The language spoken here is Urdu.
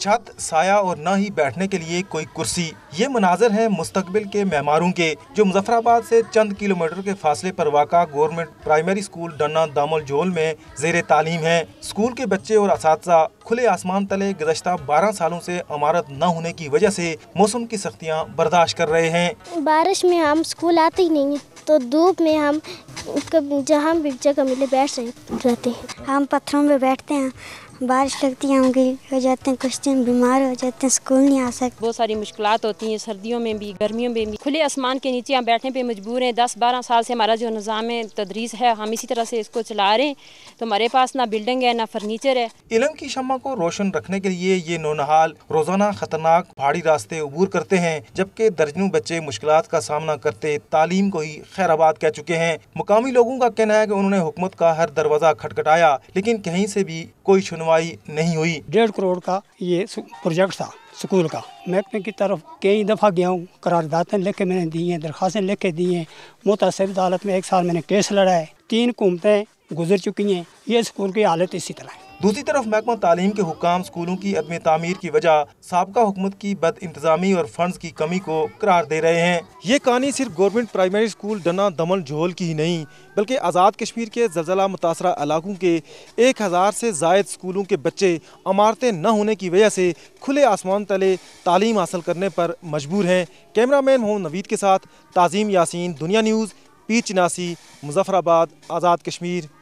چھت سایہ اور نہ ہی بیٹھنے کے لیے کوئی کرسی یہ مناظر ہے مستقبل کے مہمانوں کے جو مظفر آباد سے چند کلومیٹر کے فاصلے پر واقع گورنمنٹ پرائمری اسکول ڈنا دامل جول میں زیر تعلیم ہیں اسکول کے بچے اور اساتذہ کھلے آسمان تلے گزشتہ بارہ سالوں سے عمارت نہ ہونے کی وجہ سے موسم کی سختیاں برداشت کر رہے ہیں بارش میں ہم اسکول آتے ہی نہیں تو دھوپ میں ہم جہاں بھی جگہ ملے بیٹھ رہتے ہم پتھروں میں بیٹھتے ہیں بارش لگتی ہم گئی ہو جاتے ہیں کچھ دن بیمار ہو جاتے ہیں اسکول نہیں آ سکتے بہت ساری مشکلات ہوتی ہیں سردیوں میں بھی گرمیوں میں بھی کھلے آسمان کے نیچے ہم بیٹھنے پہ مجبور ہیں دس بارہ سال سے ہمارا جو نظام تدریس ہے ہم اسی طرح سے اس کو چلا رہے ہیں تو ہمارے پاس نہ بلڈنگ ہے نہ فرنیچر ہے علم کی شمع کو روشن رکھنے کے لیے یہ نونحال روزانہ خطرناک پہاڑی راستے عبور کرتے ہیں جبکہ درجنوں بچے مشکلات کا سامنا کرتے تعلیم کو ہی خیر آباد کہہ چکے ہیں مقامی لوگوں کا کہنا ہے کہ انہوں نے حکومت کا ہر دروازہ کھٹکھٹایا لیکن کہیں سے بھی کوئی سنوائی نہیں ہوئی ڈیڑھ کروڑ کا یہ پروجیکٹ تھا اسکول کا محکمے کی طرف کئی دفعہ گیا ہوں قراردادیں لکھ کے میں نے دی ہیں درخواستیں لکھ کے دی ہیں متاثر عدالت میں ایک سال میں نے کیس لڑا ہے تین حکومتیں گزر چکی ہیں یہ اسکول کی حالت اسی طرح ہے دوسری طرف محکمہ تعلیم کے حکام سکولوں کی عدم تعمیر کی وجہ سابقہ حکومت کی بد انتظامی اور فنڈز کی کمی کو قرار دے رہے ہیں یہ کہانی صرف گورنمنٹ پرائمری سکول ڈنا دمن جھول کی ہی نہیں بلکہ آزاد کشمیر کے زلزلہ متاثرہ علاقوں کے ایک ہزار سے زائد سکولوں کے بچے عمارتیں نہ ہونے کی وجہ سے کھلے آسمان تلے تعلیم حاصل کرنے پر مجبور ہیں کیمرہ مین نوید کے ساتھ تعظیم یاسین دنیا نیوز مظفر آباد آزاد کشمیر